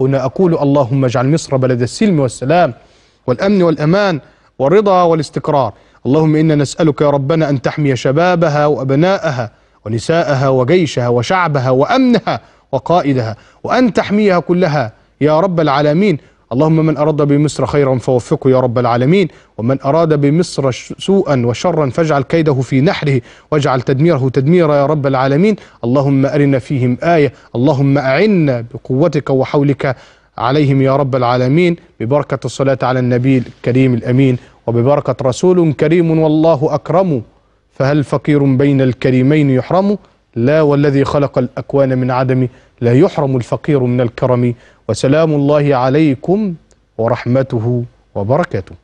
هنا أقول اللهم اجعل مصر بلد السلم والسلام والأمن والأمان والرضا والاستقرار اللهم إنا نسألك يا ربنا أن تحمي شبابها وأبناءها ونساءها وجيشها وشعبها وأمنها وقائدها وأن تحميها كلها يا رب العالمين اللهم من أراد بمصر خيرا فوفقه يا رب العالمين ومن أراد بمصر سوءا وشرا فاجعل كيده في نحره واجعل تدميره تدميرا يا رب العالمين اللهم أرنا فيهم آية اللهم أعنا بقوتك وحولك عليهم يا رب العالمين ببركة الصلاة على النبي الكريم الأمين وببركة رسول كريم والله أكرم فهل فقير بين الكريمين يحرم لا والذي خلق الأكوان من عدم لا يحرم الفقير من الكرم وسلام الله عليكم ورحمته وبركاته